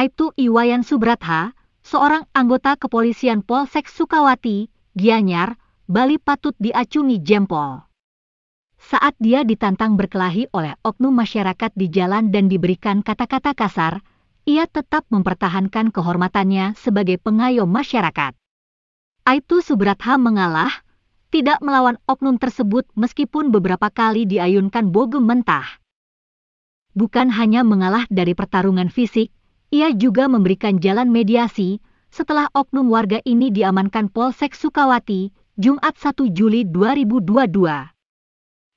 Aibtu Iwayan Subratha, seorang anggota kepolisian Polsek Sukawati, Gianyar, Bali patut diacungi jempol. Saat dia ditantang berkelahi oleh oknum masyarakat di jalan dan diberikan kata-kata kasar, ia tetap mempertahankan kehormatannya sebagai pengayom masyarakat. Aibtu Subratha mengalah, tidak melawan oknum tersebut meskipun beberapa kali diayunkan bogem mentah. Bukan hanya mengalah dari pertarungan fisik, ia juga memberikan jalan mediasi setelah oknum warga ini diamankan Polsek Sukawati, Jumat 1 Juli 2022.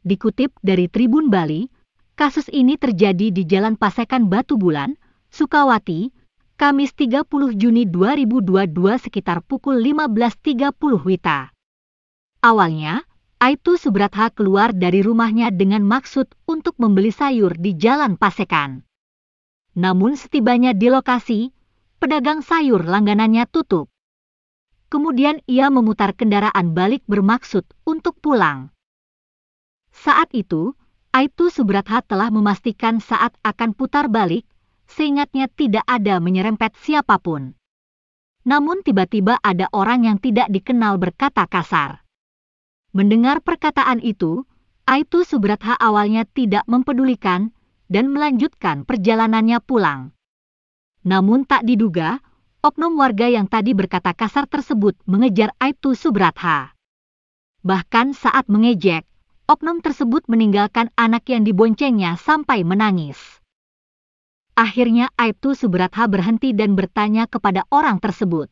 Dikutip dari Tribun Bali, kasus ini terjadi di Jalan Pasekan Batu Bulan, Sukawati, Kamis 30 Juni 2022 sekitar pukul 15.30 WITA. Awalnya, Aitu Subratha keluar dari rumahnya dengan maksud untuk membeli sayur di Jalan Pasekan. Namun setibanya di lokasi, pedagang sayur langganannya tutup. Kemudian ia memutar kendaraan balik bermaksud untuk pulang. Saat itu, Aitu Subratha telah memastikan saat akan putar balik, seingatnya tidak ada menyerempet siapapun. Namun tiba-tiba ada orang yang tidak dikenal berkata kasar. Mendengar perkataan itu, Aitu Subratha awalnya tidak mempedulikan, dan melanjutkan perjalanannya pulang. Namun tak diduga, oknum warga yang tadi berkata kasar tersebut mengejar Aibtu Subratha. Bahkan saat mengejek, oknum tersebut meninggalkan anak yang diboncengnya sampai menangis. Akhirnya Aibtu Subratha berhenti dan bertanya kepada orang tersebut.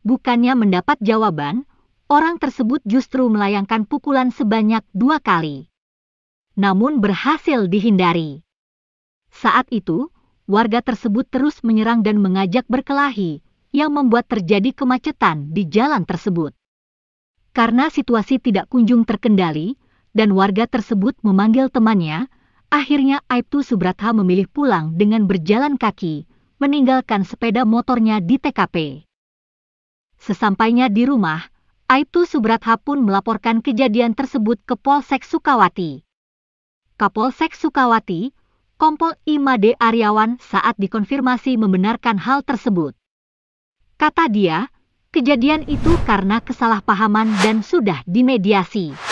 Bukannya mendapat jawaban, orang tersebut justru melayangkan pukulan sebanyak dua kali. Namun berhasil dihindari. Saat itu, warga tersebut terus menyerang dan mengajak berkelahi, yang membuat terjadi kemacetan di jalan tersebut. Karena situasi tidak kunjung terkendali, dan warga tersebut memanggil temannya, akhirnya Aibtu Subratha memilih pulang dengan berjalan kaki, meninggalkan sepeda motornya di TKP. Sesampainya di rumah, Aibtu Subratha pun melaporkan kejadian tersebut ke Polsek Sukawati. Kapolsek Sukawati, Kompol Imade Aryawan saat dikonfirmasi membenarkan hal tersebut. Kata dia, kejadian itu karena kesalahpahaman dan sudah dimediasi.